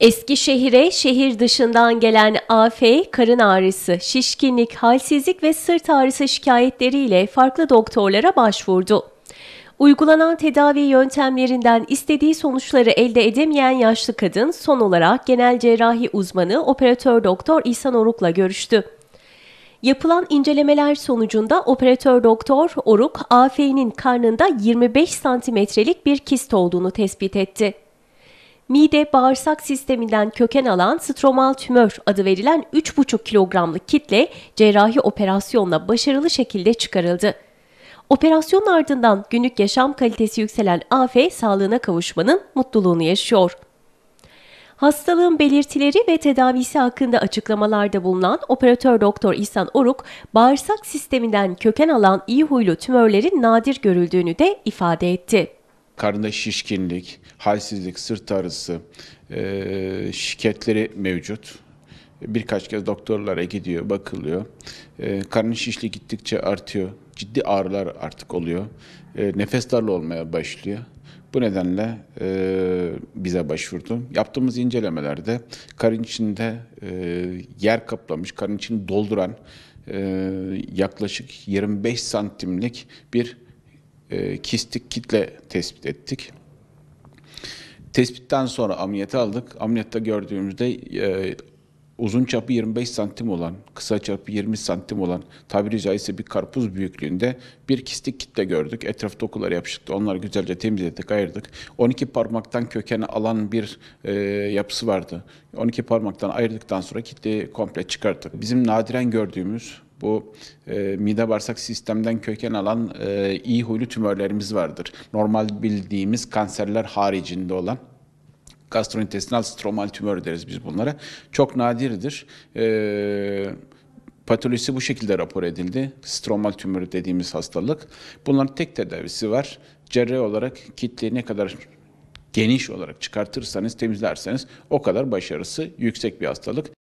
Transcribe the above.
Eskişehir'e şehir dışından gelen AF, karın ağrısı, şişkinlik, halsizlik ve sırt ağrısı şikayetleriyle farklı doktorlara başvurdu. Uygulanan tedavi yöntemlerinden istediği sonuçları elde edemeyen yaşlı kadın son olarak genel cerrahi uzmanı operatör doktor İhsan Oruk'la görüştü. Yapılan incelemeler sonucunda operatör doktor Oruk, AF'nin karnında 25 santimetrelik bir kist olduğunu tespit etti mide bağırsak sisteminden köken alan stromal tümör adı verilen 3,5 kilogramlık kitle cerrahi operasyonla başarılı şekilde çıkarıldı. Operasyon ardından günlük yaşam kalitesi yükselen AF sağlığına kavuşmanın mutluluğunu yaşıyor. Hastalığın belirtileri ve tedavisi hakkında açıklamalarda bulunan operatör doktor İhsan Oruk, bağırsak sisteminden köken alan iyi huylu tümörlerin nadir görüldüğünü de ifade etti karında şişkinlik, halsizlik, sırt ağrısı e, şikayetleri mevcut. Birkaç kez doktorlara gidiyor, bakılıyor. E, karnın şişliği gittikçe artıyor. Ciddi ağrılar artık oluyor. E, nefes darlı olmaya başlıyor. Bu nedenle e, bize başvurdum. Yaptığımız incelemelerde karın içinde e, yer kaplamış, karın içini dolduran e, yaklaşık 25 santimlik bir e, kistik kitle tespit ettik. Tespitten sonra ameliyata aldık. Ameliyatta gördüğümüzde e, uzun çapı 25 santim olan, kısa çapı 20 santim olan, tabiri caizse bir karpuz büyüklüğünde bir kistik kitle gördük. Etraf dokular yapışıktı. Onları güzelce temizledik, ayırdık. 12 parmaktan kökeni alan bir e, yapısı vardı. 12 parmaktan ayırdıktan sonra kitleyi komple çıkarttık. Bizim nadiren gördüğümüz bu e, mide bağırsak sistemden köken alan e, iyi huylu tümörlerimiz vardır. Normal bildiğimiz kanserler haricinde olan gastrointestinal stromal tümör deriz biz bunlara. Çok nadirdir. Ee, patolojisi bu şekilde rapor edildi. Stromal tümörü dediğimiz hastalık. Bunların tek tedavisi var. Cerrahi olarak kitleyi ne kadar geniş olarak çıkartırsanız, temizlerseniz o kadar başarısı yüksek bir hastalık.